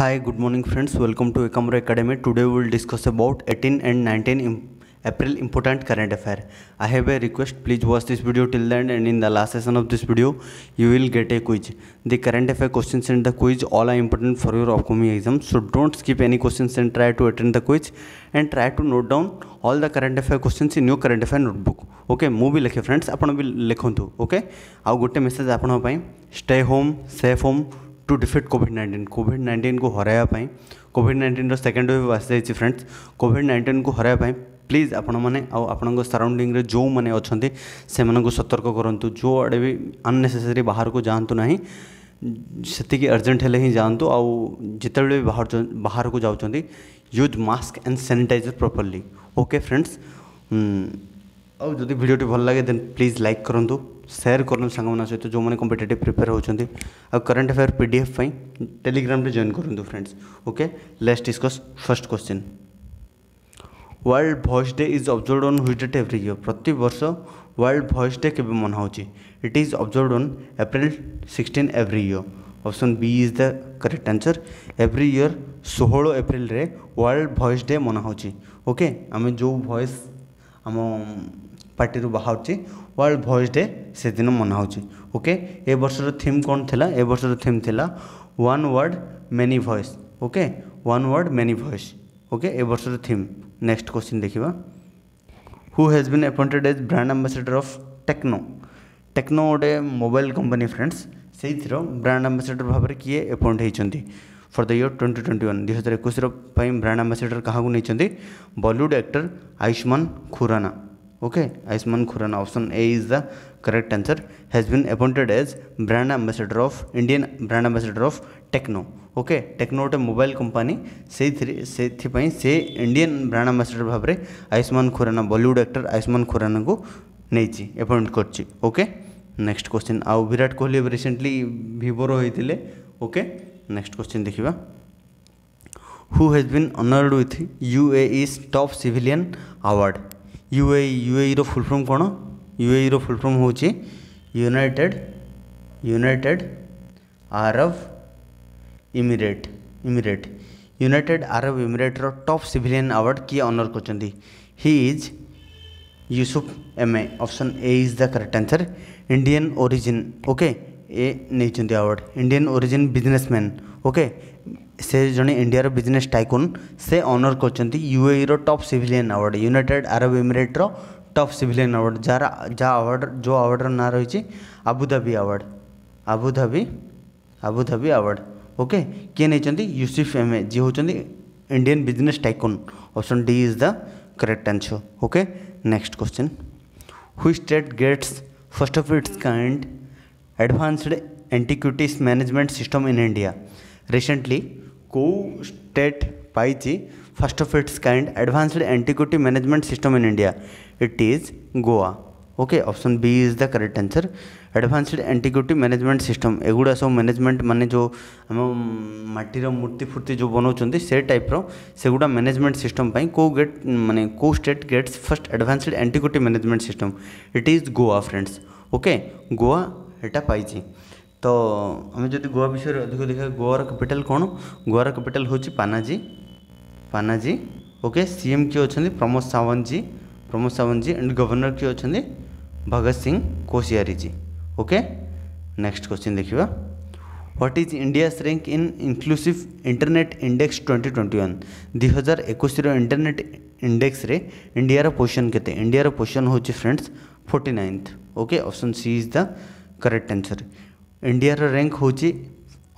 hi good morning friends welcome to एकमर academy today will discuss about 18 and 19 April important current affair I have a request please watch this video till the end and in the last session of this video you will get a quiz the current affair question and the quiz all are important for your upcoming exam so don't skip any question and try to attend the quiz and try to note down all the current affair question in your current affair notebook okay मुँह भी लिखे friends आप लिखुद okay आउ गोटे message आप stay home safe home to defeat Covid nineteen Covid nineteen को हराइवाई Covid nineteen second ओव आई फ्रेंड्स कोविड नाइंटीन को हराइवाई प्लीज आपण सराउंडिंग रे जो मैंने अच्छा से सतर्क करूँ जो आड़े भी अननेसेसरी बाहर को जातु ना से अर्जेंट हेले ही जातु आउ जिते भी बाहर को जाऊँ use mask and sanitiser properly okay friends आदि भिडटे भल लगे देन प्लीज लाइक करूँ ସେୟାର କରନ୍ତୁ ସାଙ୍ଗମାନଙ୍କ ସହିତ ଯେଉଁମାନେ କମ୍ପିଟେଟିଭ୍ ପ୍ରିପେୟାର ହେଉଛନ୍ତି ଆଉ current affair P D F ପାଇଁ ଟେଲିଗ୍ରାମରେ ଜଏନ୍ କରନ୍ତୁ friends okay let's discuss first question world voice day is observe on which date every year ପ୍ରତିବର୍ଷ ୱାର୍ଲଡ ଭଏସ୍ ଡେ କେବେ ମନାହେଉଛି it is observe on April sixteen every year option B is the correct answer every year ଷୋହଳ ଏପ୍ରିଲରେ world voice day ମନାହେଉଛି okay ଆମେ ଯେଉଁ voice ଆମ ପାର୍ଟିରୁ ବାହାରୁଛି ୱାର୍ଲଡ଼ ଭଏସ୍ ଡେ ସେଦିନ ମନାହେଉଛି ଓକେ ଏ ବର୍ଷର ଥିମ୍ କ'ଣ ଥିଲା ଏ ବର୍ଷର ଥିମ୍ ଥିଲା one word many voice okay one word many voice okay ଏ ବର୍ଷର ଥିମ୍ ନେକ୍ସଟ କ୍ୱେଶ୍ଚିନ୍ ଦେଖିବା who has been appointed as brand ambassador of Tecno Tecno ଗୋଟେ ମୋବାଇଲ୍ କମ୍ପାନୀ ଫ୍ରେଣ୍ଡସ୍ ସେଇଥିର ବ୍ରାଣ୍ଡ ଆମ୍ବାସେଡ଼ର ଭାବରେ କିଏ ଆପଏଣ୍ଟ ହେଇଛନ୍ତି for the year twenty twenty one ଦୁଇ ହଜାର ଏକୋଇଶର ପାଇଁ ବ୍ରାଣ୍ଡ ଆମ୍ବାସେଡ଼ର କାହାକୁ ନେଇଛନ୍ତି Bollywood actor Ayushmann Khurrana okay Ayushmann Khurrana option A is the correct answer has been appointed as brand ambassador of indian brand ambassador of techno okay Tecno गोटे mobile company से से Indian brand ambassador भाव में आयुष्मान खुराना बलीउड एक्टर आयुष्मान खुराना को नहीं appoint कर okay next question आउ Virat Kohli recently भिवोर होते ओके नेक्स्ट क्वेश्चन देखा who has been honoured with U A E's top civilian award UAE ୟୁଏଇର ଫୁଲ୍ ଫର୍ମ କ'ଣ ୟୁଏଇର ଫୁଲ୍ ଫର୍ମ ହେଉଛି United United Arab Emirate Emirate United Arab ଇମିରେଟ୍ର ଟପ୍ ସିଭିଲିଆନ୍ ଆୱାର୍ଡ଼ କିଏ ଅନର୍ କରିଛନ୍ତି he is Yusuff M A option A is the correct answer Indian origin okay ଏ ନେଇଛନ୍ତି award Indian origin businessman okay ସେ ଜଣେ ଇଣ୍ଡିଆର business tycoon ସେ honour କରିଛନ୍ତି ୟୁଏଇର top civilian award United Arab ଏମିରେଟ୍ର ଟପ୍ ସିଭିଲିଆନ୍ ଆୱାର୍ଡ଼ ଯାହାର ଯାହା ଆୱାର୍ଡ଼ ଯେଉଁ ଆୱାର୍ଡ଼ର ନାଁ ରହିଛି Abu Dhabi award Abu Dhabi Abu Dhabi award okay କିଏ ନେଇଛନ୍ତି ୟୁସିଫ୍ ଏମ୍ଏ ଯିଏ ହେଉଛନ୍ତି Indian business tycoon option D is the correct answer okay next question which state gets first of its kind advanced antiquities management system in India recently कौ state पाई first of it's kind advanced antiquity management system in India it is Goa okay option B is the correct answer advanced antiquity management system एगुड़ा सब management माने जो आम मटीर मूर्ति फूर्ति जो बनाऊँ से टाइप्र से मैनेजमेंट सिस्टम कौ गेट मानने कौ state gets first advanced antiquity management system it is Goa friends okay Goa ଏଇଟା ପାଇଛି ତ ଆମେ ଯଦି ଗୋଆ ବିଷୟରେ ଅଧିକ ଦେଖିବା ଗୋଆର କ୍ୟାପିଟାଲ୍ କ'ଣ ଗୋଆର କ୍ୟାପିଟାଲ୍ ହେଉଛି ପାନାଜୀ ପାନାଜୀ ଓକେ ସିଏମ୍ କିଏ ଅଛନ୍ତି ପ୍ରମୋଦ ସାୱନ୍ତଜୀ ପ୍ରମୋଦ ସାୱନ୍ତଜୀ ଆଣ୍ଡ ଗଭର୍ଣ୍ଣର କିଏ ଅଛନ୍ତି ଭଗତ ସିଂ କୋଶିଆରୀଜୀ ଓକେ ନେକ୍ସଟ କ୍ୱେଶ୍ଚିନ୍ ଦେଖିବା what is India's rank in inclusive internet index twenty twenty one ଦୁଇ ହଜାର ଏକୋଇଶର ଇଣ୍ଟରନେଟ୍ ଇଣ୍ଡେକ୍ସରେ ଇଣ୍ଡିଆର ପୋଜିସନ୍ କେତେ ଇଣ୍ଡିଆର ପୋଜିସନ୍ ହେଉଛି friends forty ninth okay option C is the correct answer India rank हूँ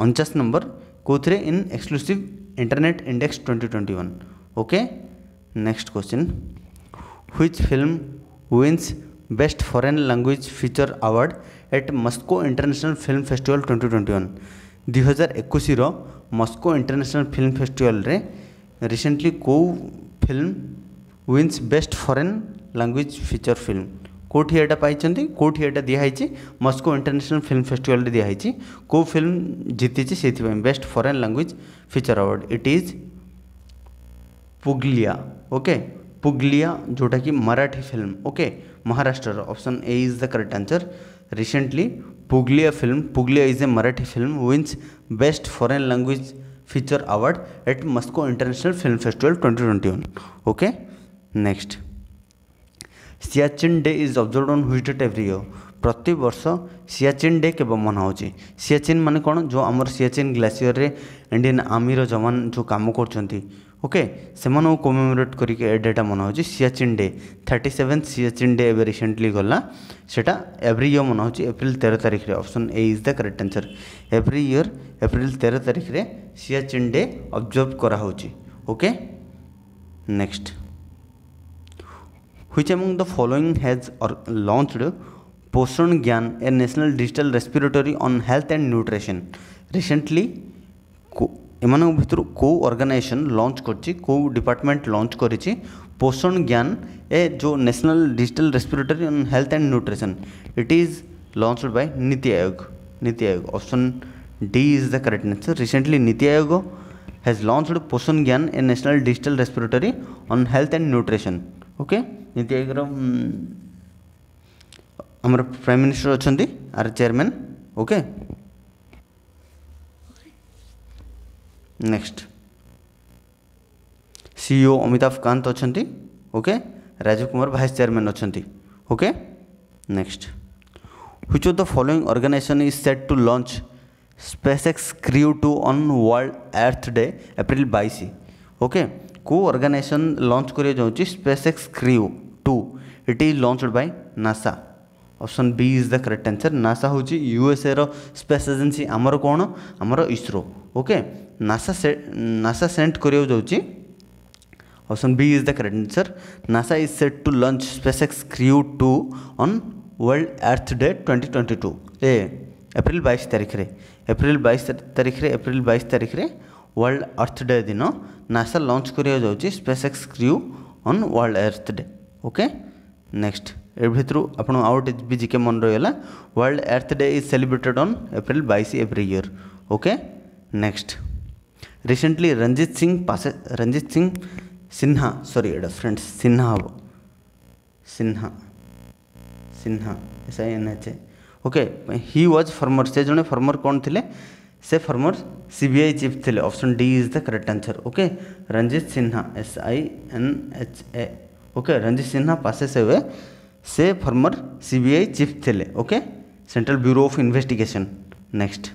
अणचाश नंबर कौन in exclusive internet index twenty twenty one okay next question which film wins best foreign language feature award at Moscow international film festival twenty twenty one दुई Moscow international film festival रे recently कौ film wins best foreign language feature film कौटी एटा पाई कौटी एटा दिखाई Moscow international film festival दिखाई कौ फिल्म जीति से best foreign language feature award it is Pugalya okay Pugalya जोटा कि Marathi film okay Maharashtra option A is the correct answer recently Pugalya film Pugalya is a Marathi film wins best foreign language feature award at Moscow international film festival 2021 okay next Siachen day is observed on which date every year ପ୍ରତିବର୍ଷ Siachen day କେବେ ମନାହେଉଛି ସିଆଚିନ୍ ମାନେ କ'ଣ ଯେଉଁ ଆମର Siachen ଗ୍ଲାସିୟରରେ Indian ଆର୍ମିର ଯବାନ ଯେଉଁ କାମ କରୁଛନ୍ତି ଓକେ ସେମାନଙ୍କୁ କୋମେମୋରେଟ୍ କରିକି ଏ ଡେଟା ମନାହେଉଛି Siachen day thirty seven Siachen day ଏବେ ରିସେଣ୍ଟଲି ଗଲା ସେଇଟା ଏଭ୍ରି ଇୟର୍ ମନାହେଉଛି ଏପ୍ରିଲ ତେର ତାରିଖରେ option A is the correct answer every year April ତେର ତାରିଖରେ ସିଆଚିନ୍ ଡେ ଅବଜର୍ଭ କରାହେଉଛି okay next who among the following has और launched Poshan Gyan a national digital repository on health and nutrition recently एम भितर कौ अर्गानाइजेसन लंच करो डिपार्टमेंट लंच कर पोषण ज्ञान ए जो national digital repository on health and nutrition it is launched by NITI Aayog NITI Aayog option D is the correct answer recently NITI Aayog has launched Poshan Gyan a national digital repository on health and nutrition okay NITI ଆୟୋଗର ଆମର prime minister ଅଛନ୍ତି ଆର chairman okay next CEO Amitabh Kant ଅଛନ୍ତି okay Rajiv Kumar vice chairman ଅଛନ୍ତି okay next which of the following organization is set to launch SpaceX Crew 2 on World Earth Day April 22 okay କେଉଁ organisation launch କରିବାକୁ ଯାଉଛି SpaceX crew two it is launched by NASA option B is the correct answer NASA ହେଉଛି ୟୁଏସ୍ଏର space agency ଆମର କ'ଣ ଆମର ISRO okay NASA ସେ NASA send କରିବାକୁ ଯାଉଛି option B is the correct answer NASA is set to launch SpaceX crew two on world earth day twenty twenty two ଏ April ବାଇଶ ତାରିଖରେ ଏପ୍ରିଲ ବାଇଶ ତାରିଖରେ ଏପ୍ରିଲ ବାଇଶ ତାରିଖରେ वर्ल्ड अर्थ डे दिन नासा लंच करा SpaceX crew on world earth day okay next ए भितर आप जिके मन रहीगला world earth day is celebrated on April बैस every year okay next recently Ranjit Singh पासे Ranjit Singh Sinha sorry at friends Sinha हम Sinha Sinha S I N okay he was former से जो फर्मर कौन थे से फर्मर सीबीआई चीफ थे option D is the correct answer okay Ranjit Sinha S I N H A okay Ranjit Sinha पासे से हुए से फर्मर सीबीआई चीफ थे okay central bureau of investigation next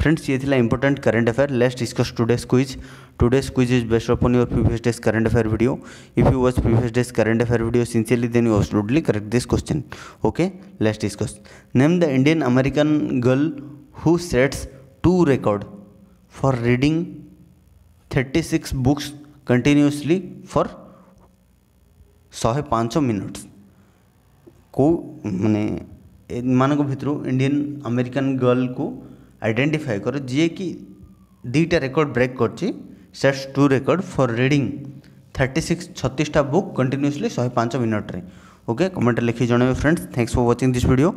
friends ये थी important current affair let's discuss today's quiz today's quiz is based upon your previous days current affair video if you watch previous days current affair video sincerely then you absolutely correct this question okay let's discuss name the Indian American girl who sets to record for reading 36 books continuously शहे पाँच 500 minutes को मैंने मान भितर Indian American girl को identify कर जी कि दुईटा रेकर्ड ब्रेक कर sets to record for reading thirty six छत्तीसटा बुक कंटिन्यूसली शहे पाँच मिनट्रे ओके कमेंट लिखी जनवे friends thanks for watching this video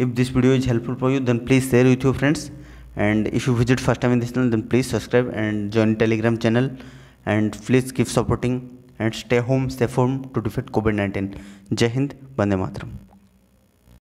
if this video is helpful for you then please share with your friends and if you visit first time in this channel then please subscribe and join telegram channel and please keep supporting and stay home stay firm to defeat covid-19 jai hind bande matram